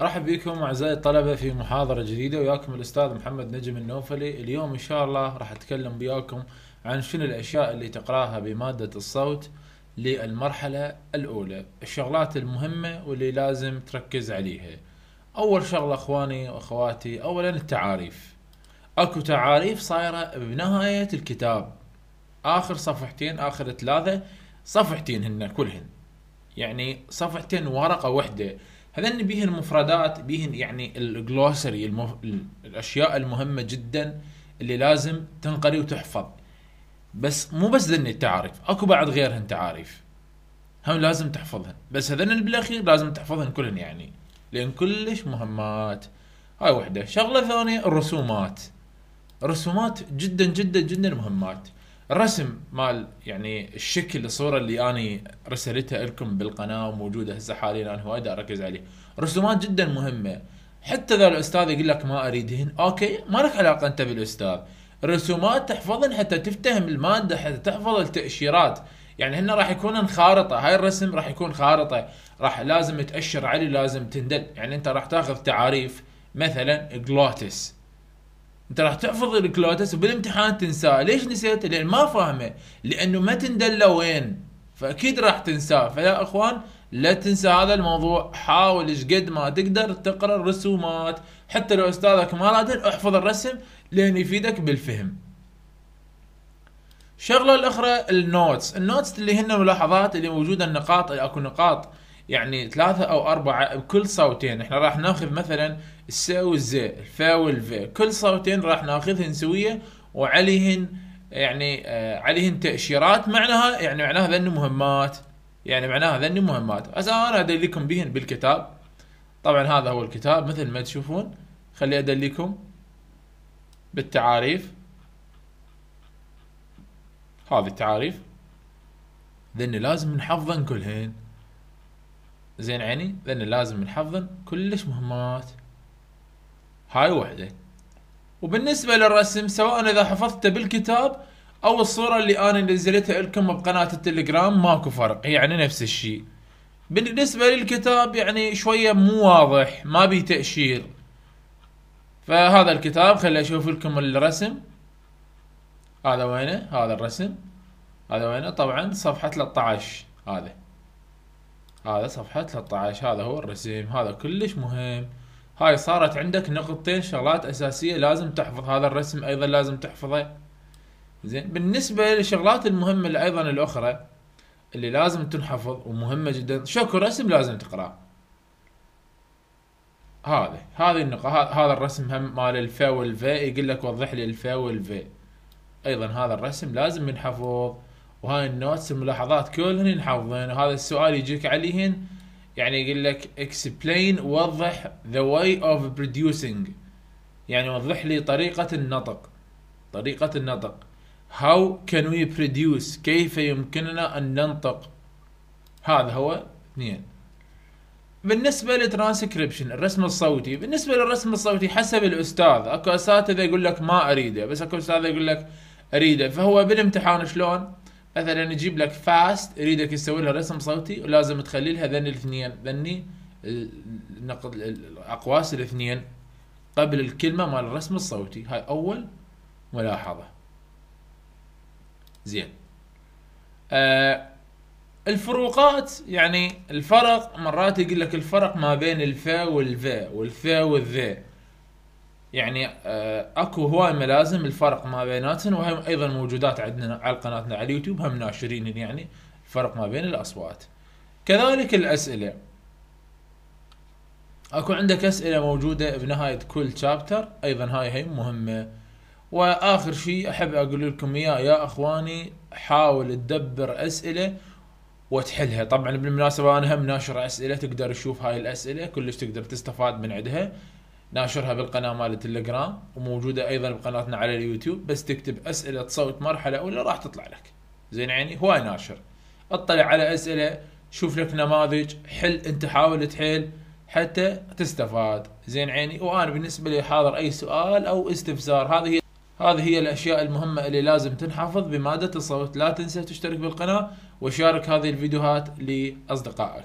مرحبا بكم اعزائي الطلبه في محاضره جديده وياكم الاستاذ محمد نجم النوفلي اليوم ان شاء الله راح اتكلم وياكم عن شنو الاشياء اللي تقراها بماده الصوت للمرحله الاولى الشغلات المهمه واللي لازم تركز عليها اول شغله اخواني واخواتي اولا التعاريف اكو تعاريف صايره بنهايه الكتاب اخر صفحتين اخر ثلاثه صفحتين هن كلهن يعني صفحتين ورقه واحده هذن بيهن المفردات بيهن يعني الجلوسري المف... الاشياء المهمه جدا اللي لازم تنقري وتحفظ بس مو بس ذن التعاريف اكو بعد غيرهن تعاريف هم لازم تحفظهن بس هذن بالاخير لازم تحفظهن كلهن يعني لان كلش مهمات هاي وحده شغله ثانيه الرسومات الرسومات جدا جدا جدا مهمات الرسم مال يعني الشكل الصوره اللي انا رسلتها لكم بالقناه وموجوده هسه حاليا انا وايد اركز عليه رسومات جدا مهمه حتى اذا الاستاذ يقول لك ما اريدهن اوكي ما لك علاقه انت بالاستاذ الرسومات تحفظن حتى تفتهم الماده حتى تحفظ التاشيرات يعني هن راح يكونن خارطه هاي الرسم راح يكون خارطه راح لازم تاشر عليه لازم تندل يعني انت راح تاخذ تعاريف مثلا جلوتس انت راح تحفظ الكلوتس وبالامتحان تنساه ليش نسيت لان ما فاهمه لانه ما تندله وين فاكيد راح تنساه فيا اخوان لا تنسى هذا الموضوع حاول ايش قد ما تقدر تقرا الرسومات حتى لو استاذك ما رادل احفظ الرسم لين يفيدك بالفهم الشغله الاخرى النوتس النوتس اللي هن ملاحظات اللي موجوده النقاط اكو نقاط يعني ثلاثة أو أربعة بكل صوتين احنا راح ناخذ مثلا السا والزي الفا والفي كل صوتين راح ناخذهن سوية وعليهن يعني آه، عليهن تأشيرات معناها يعني معناها ذن مهمات يعني معناها ذن مهمات هسه أنا أدليكم بهن بالكتاب طبعا هذا هو الكتاب مثل ما تشوفون خلي أدليكم بالتعاريف هذه التعاريف ذن لازم نحفظن كلهن زين عيني لان لازم نحضن كلش مهمات هاي وحده وبالنسبه للرسم سواء اذا حفظته بالكتاب او الصوره اللي انا نزلتها لكم بقناه التليجرام ماكو فرق يعني نفس الشيء بالنسبه للكتاب يعني شويه مو واضح ما بي تاشير فهذا الكتاب خلي اشوف لكم الرسم هذا وينه هذا الرسم هذا وينه طبعا صفحه 13 هذا هذا صفحة 13 هذا هو الرسم هذا كلش مهم هاي صارت عندك نقطتين شغلات أساسية لازم تحفظ هذا الرسم أيضا لازم تحفظه زين بالنسبة للشغلات المهمة اللي أيضا الأخرى اللي لازم تنحفظ ومهمة جدا شكو رسم لازم تقرأه هذا هذه النقطة هذا الرسم هم مال الفا والفي يقول لك وضح لي الفا والفي أيضا هذا الرسم لازم ينحفظ وهاي النوتس الملاحظات كلهن نحفظن وهذا السؤال يجيك عليهن يعني يقول لك اكسبلين وضح ذا واي اوف producing يعني وضح لي طريقة النطق طريقة النطق how can we produce كيف يمكننا أن ننطق هذا هو اثنين بالنسبة للترانسكريبشن الرسم الصوتي بالنسبة للرسم الصوتي حسب الأستاذ أكو أساتذة يقول لك ما أريده بس أكو أستاذ يقول لك أريده فهو بالامتحان شلون مثلا يجيب لك فاست يريدك تسوي لها رسم صوتي ولازم تخلي لها ذني الاثنين ذني النقد الاقواس الاثنين قبل الكلمه مال الرسم الصوتي هاي اول ملاحظه زين آه الفروقات يعني الفرق مرات يقول لك الفرق ما بين الفا والفا والفا والذي يعني آه، اكو هواي ملازم الفرق ما بيناتهم وهم ايضا موجودات عندنا على قناتنا على اليوتيوب هم ناشرين يعني الفرق ما بين الاصوات كذلك الاسئله اكو عندك اسئله موجوده بنهايه كل شابتر ايضا هاي هي مهمه واخر شيء احب اقول لكم اياه يا اخواني حاول تدبر اسئله وتحلها طبعا بالمناسبه انا هم ناشر اسئله تقدر تشوف هاي الاسئله كلش تقدر تستفاد من عندها ناشرها بالقناه مال التليجرام وموجوده ايضا بقناتنا على اليوتيوب بس تكتب اسئله صوت مرحله اولى راح تطلع لك زين يعني هواي ناشر اطلع على اسئله شوف لك نماذج حل انت حاول تحل حتى تستفاد زين عيني وانا بالنسبه لي حاضر اي سؤال او استفسار هذه هي هذه هي الاشياء المهمه اللي لازم تنحفظ بماده الصوت لا تنسى تشترك بالقناه وشارك هذه الفيديوهات لاصدقائك